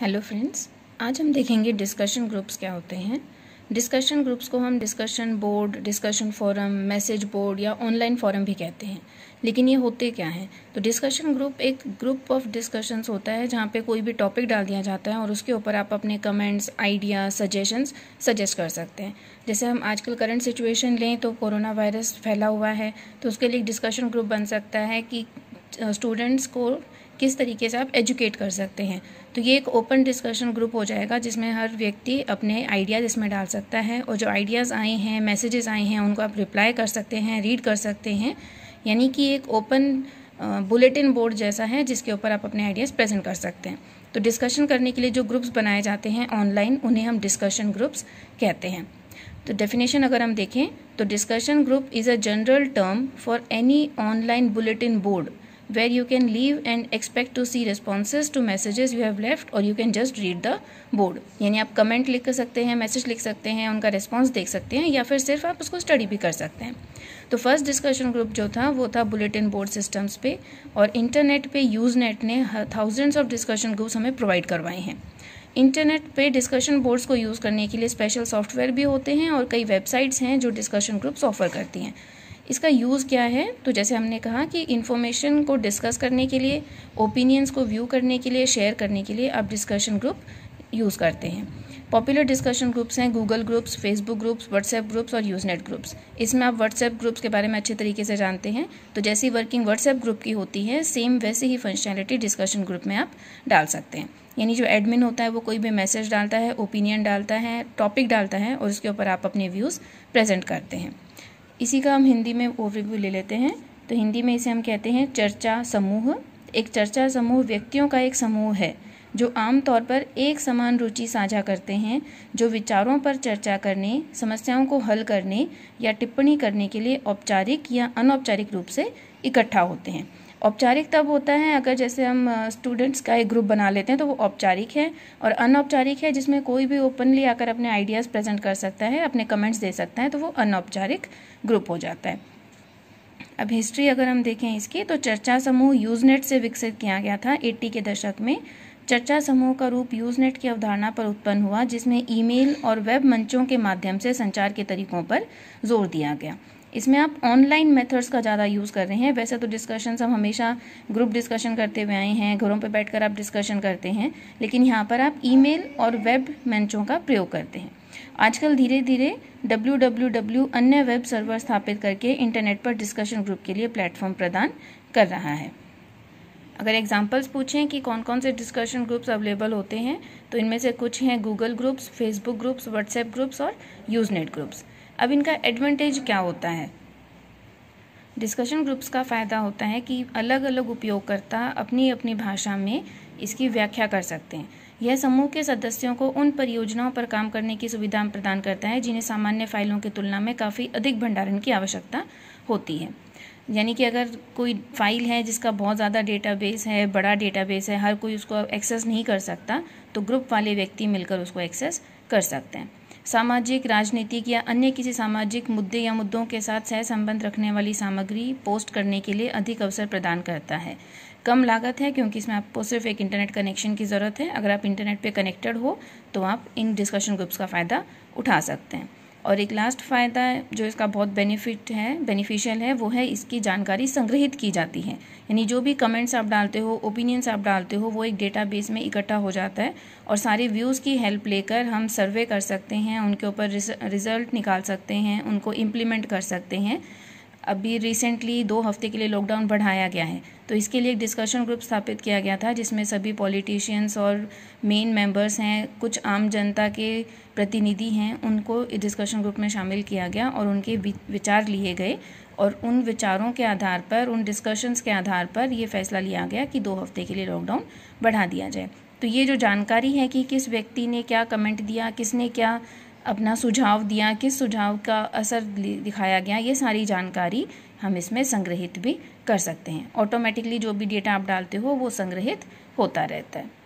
hello friends आज हम देखेंगे डिस्कशन ग्रुप्स क्या होते हैं डिस्कशन ग्रुप्स को हम discussion board discussion forum message board या ऑनलाइन फोरम भी कहते हैं लेकिन ये होते क्या हैं तो डिस्कशन ग्रुप एक ग्रुप ऑफ डिस्कशंस होता है जहाँ पे कोई भी टॉपिक डाल दिया जाता है और उसके ऊपर आप अपने कमेंट्स आइडिया सजेशंस सजेस्ट कर सकते हैं जैसे हम आजकल करंट सिचुएशन लें तो कोरोना वायरस फैला हुआ है तो उसके लिए डिस्कशन ग्रुप बन सकता है कि स्टूडेंट्स को किस तरीके से आप एजुकेट कर सकते हैं तो ये एक ओपन डिस्कशन ग्रुप हो जाएगा जिसमें हर व्यक्ति अपने आइडियाज़ इसमें डाल सकता है और जो आइडियाज़ आए हैं मैसेजेस आए हैं उनको आप रिप्लाई कर सकते हैं रीड कर सकते हैं यानी कि एक ओपन बुलेटिन बोर्ड जैसा है जिसके ऊपर आप अपने आइडियाज़ प्रेजेंट कर सकते हैं तो डिस्कशन करने के लिए जो ग्रुप्स बनाए जाते हैं ऑनलाइन उन्हें हम डिस्कशन ग्रुप्स कहते हैं तो डेफिनेशन अगर हम देखें तो discussion group is a general term for any online bulletin board where you can leave and expect to see responses to messages you have left or you can just read the board यानी आप comment लिख सकते हैं message लिख सकते हैं उनका response देख सकते हैं या फिर सिर्फ आप उसको study भी कर सकते हैं तो first discussion group जो था वो था bulletin board systems पे और internet पे Usenet ने thousands of discussion groups हमें provide करवाए हैं इंटरनेट पे डिस्कशन बोर्ड्स को यूज़ करने के लिए स्पेशल सॉफ्टवेयर भी होते हैं और कई वेबसाइट्स हैं जो डिस्कशन ग्रुप्स ऑफर करती हैं इसका यूज़ क्या है तो जैसे हमने कहा कि इन्फॉर्मेशन को डिस्कस करने के लिए ओपिनियंस को व्यू करने के लिए शेयर करने के लिए आप डिस्कशन ग्रुप यूज़ करते हैं पॉपुलर डिस्कशन ग्रुप्स हैं Google groups Facebook groups WhatsApp groups और यूजनेट ग्रुप्स इसमें आप व्हाट्सएप ग्रुप्स के बारे में अच्छे तरीके से जानते हैं तो जैसी वर्किंग व्हाट्सएप ग्रुप की होती है सेम वैसी ही फंक्शनैलिटी डिस्कशन ग्रुप में आप डाल सकते हैं यानी जो एडमिन होता है वो कोई भी मैसेज डालता है ओपिनियन डालता है टॉपिक डालता है और उसके ऊपर आप अपने व्यूज़ प्रेजेंट करते हैं इसी का हम हिंदी में ओवरव्यू ले लेते हैं तो हिंदी में इसे हम कहते हैं चर्चा समूह एक चर्चा समूह व्यक्तियों का एक समूह है जो आमतौर पर एक समान रुचि साझा करते हैं जो विचारों पर चर्चा करने समस्याओं को हल करने या टिप्पणी करने के लिए औपचारिक या अनौपचारिक रूप से इकट्ठा होते हैं औपचारिक तब होता है अगर जैसे हम स्टूडेंट्स का एक ग्रुप बना लेते हैं तो वो औपचारिक है और अनौपचारिक है जिसमें कोई भी ओपनली आकर अपने आइडियाज़ प्रेजेंट कर सकता है अपने कमेंट्स दे सकता है तो वो अनौपचारिक ग्रुप हो जाता है अब हिस्ट्री अगर हम देखें इसकी तो चर्चा समूह यूजनेट से विकसित किया गया था एट्टी के दशक में चर्चा समूह का रूप यूजनेट की अवधारणा पर उत्पन्न हुआ जिसमें ईमेल और वेब मंचों के माध्यम से संचार के तरीकों पर जोर दिया गया इसमें आप ऑनलाइन मेथड्स का ज़्यादा यूज़ कर रहे हैं वैसे तो डिस्कशंस हम हमेशा ग्रुप डिस्कशन करते हुए आए हैं घरों पर बैठकर आप डिस्कशन करते हैं लेकिन यहाँ पर आप ईमेल और वेब मंचों का प्रयोग करते हैं आजकल धीरे धीरे डब्ल्यू अन्य वेब सर्वर स्थापित करके इंटरनेट पर डिस्कशन ग्रुप के लिए प्लेटफॉर्म प्रदान कर रहा है अगर एग्जाम्पल्स पूछें कि कौन कौन से डिस्कशन ग्रुप्स अवेलेबल होते हैं तो इनमें से कुछ हैं Google groups Facebook groups WhatsApp groups और यूजनेट ग्रुप्स अब इनका एडवांटेज क्या होता है डिस्कशन ग्रुप्स का फ़ायदा होता है कि अलग अलग उपयोगकर्ता अपनी अपनी भाषा में इसकी व्याख्या कर सकते हैं यह समूह के सदस्यों को उन परियोजनाओं पर काम करने की सुविधा प्रदान करता है जिन्हें सामान्य फाइलों की तुलना में काफ़ी अधिक भंडारण की आवश्यकता होती है यानी कि अगर कोई फाइल है जिसका बहुत ज़्यादा डेटाबेस है बड़ा डेटाबेस है हर कोई उसको एक्सेस नहीं कर सकता तो ग्रुप वाले व्यक्ति मिलकर उसको एक्सेस कर सकते हैं सामाजिक राजनीतिक या अन्य किसी सामाजिक मुद्दे या मुद्दों के साथ सह संबंध रखने वाली सामग्री पोस्ट करने के लिए अधिक अवसर प्रदान करता है कम लागत है क्योंकि इसमें आपको सिर्फ एक इंटरनेट कनेक्शन की ज़रूरत है अगर आप इंटरनेट पे कनेक्टेड हो तो आप इन डिस्कशन ग्रुप्स का फ़ायदा उठा सकते हैं और एक लास्ट फ़ायदा जो इसका बहुत बेनिफिट है बेनिफिशियल है वो है इसकी जानकारी संग्रहित की जाती है यानी जो भी कमेंट्स आप डालते हो ओपिनियंस आप डालते हो वो एक डेटाबेस में इकट्ठा हो जाता है और सारे व्यूज़ की हेल्प लेकर हम सर्वे कर सकते हैं उनके ऊपर रिजल्ट निकाल सकते हैं उनको इम्प्लीमेंट कर सकते हैं अभी रिसेंटली दो हफ्ते के लिए लॉकडाउन बढ़ाया गया है तो इसके लिए एक डिस्कशन ग्रुप स्थापित किया गया था जिसमें सभी पॉलिटिशियंस और मेन मेंबर्स हैं कुछ आम जनता के प्रतिनिधि हैं उनको इस डिस्कशन ग्रुप में शामिल किया गया और उनके विचार लिए गए और उन विचारों के आधार पर उन डिस्कशंस के आधार पर ये फैसला लिया गया कि दो हफ्ते के लिए लॉकडाउन बढ़ा दिया जाए तो ये जो जानकारी है कि किस व्यक्ति ने क्या कमेंट दिया किसने क्या अपना सुझाव दिया किस सुझाव का असर दिखाया गया ये सारी जानकारी हम इसमें संग्रहित भी कर सकते हैं ऑटोमेटिकली जो भी डेटा आप डालते हो वो संग्रहित होता रहता है